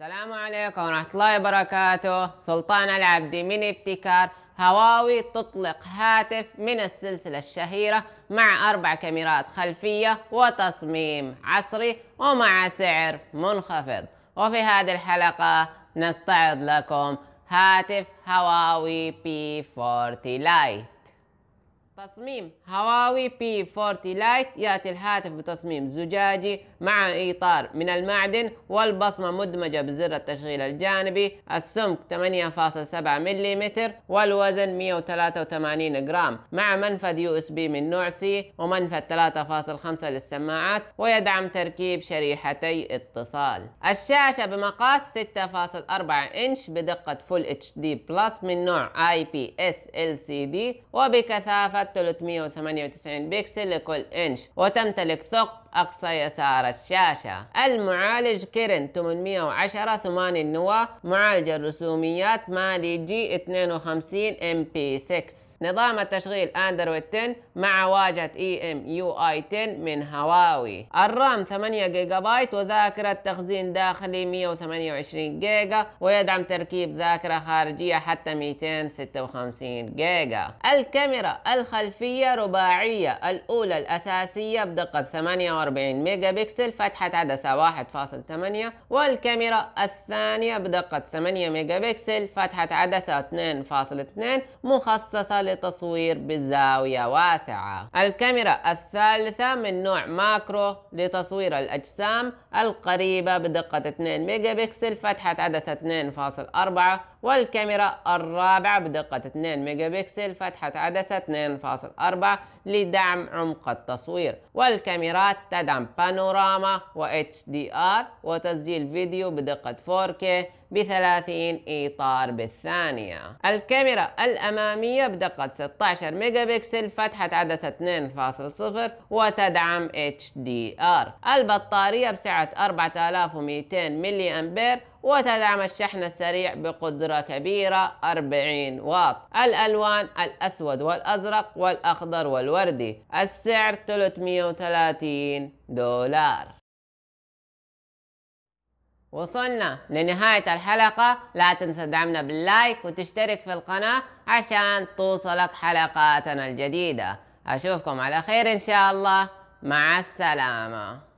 السلام عليكم ورحمة الله وبركاته سلطان العبدي من ابتكار هواوي تطلق هاتف من السلسلة الشهيرة مع أربع كاميرات خلفية وتصميم عصري ومع سعر منخفض وفي هذه الحلقة نستعرض لكم هاتف هواوي P40 لايت تصميم هواوي بي 40 لايت يأتي الهاتف بتصميم زجاجي مع إطار من المعدن والبصمة مدمجة بزر التشغيل الجانبي السمك 8.7 ملم والوزن 183 جرام مع منفذ يو اس بي من نوع سي ومنفذ 3.5 للسماعات ويدعم تركيب شريحتي اتصال الشاشة بمقاس 6.4 إنش بدقة فول اتش دي بلس من نوع اي بي اس ال سي دي وبكثافة 398 بكسل لكل إنش وتمتلك ثقب أقصى يسار الشاشة المعالج كيرن 810 8 النواة معالج الرسوميات مالي جي 52 ام بي 6 نظام التشغيل اندرويد 10 مع واجهة اي ام يو اي 10 من هواوي الرام 8 جيجا بايت وذاكرة تخزين داخلي 128 جيجا ويدعم تركيب ذاكرة خارجية حتى 256 جيجا الكاميرا الخلفية رباعية الأولى الأساسية بدقة 48 48 ميجا بكسل فتحة عدسة 1.8 والكاميرا الثانية بدقة 8 ميجا بكسل فتحة عدسة 2.2 مخصصة لتصوير بزاوية واسعة الكاميرا الثالثة من نوع ماكرو لتصوير الأجسام القريبة بدقة 2 ميجا بكسل فتحة عدسة 2.4 والكاميرا الرابعة بدقة 2 ميجا بكسل فتحة عدسة 2.4 لدعم عمق التصوير والكاميرات تدعم بانوراما و HDR وتسجيل فيديو بدقة 4K ب 30 إطار بالثانية الكاميرا الأمامية بدقة 16 ميجا بكسل فتحة عدسة 2.0 وتدعم HDR البطارية بسعة 4200 ملي أمبير وتدعم الشحن السريع بقدرة كبيرة 40 واط الألوان الأسود والأزرق والأخضر والوردي السعر 330 دولار وصلنا لنهاية الحلقة لا تنسى دعمنا باللايك وتشترك في القناة عشان توصلك حلقاتنا الجديدة أشوفكم على خير إن شاء الله مع السلامة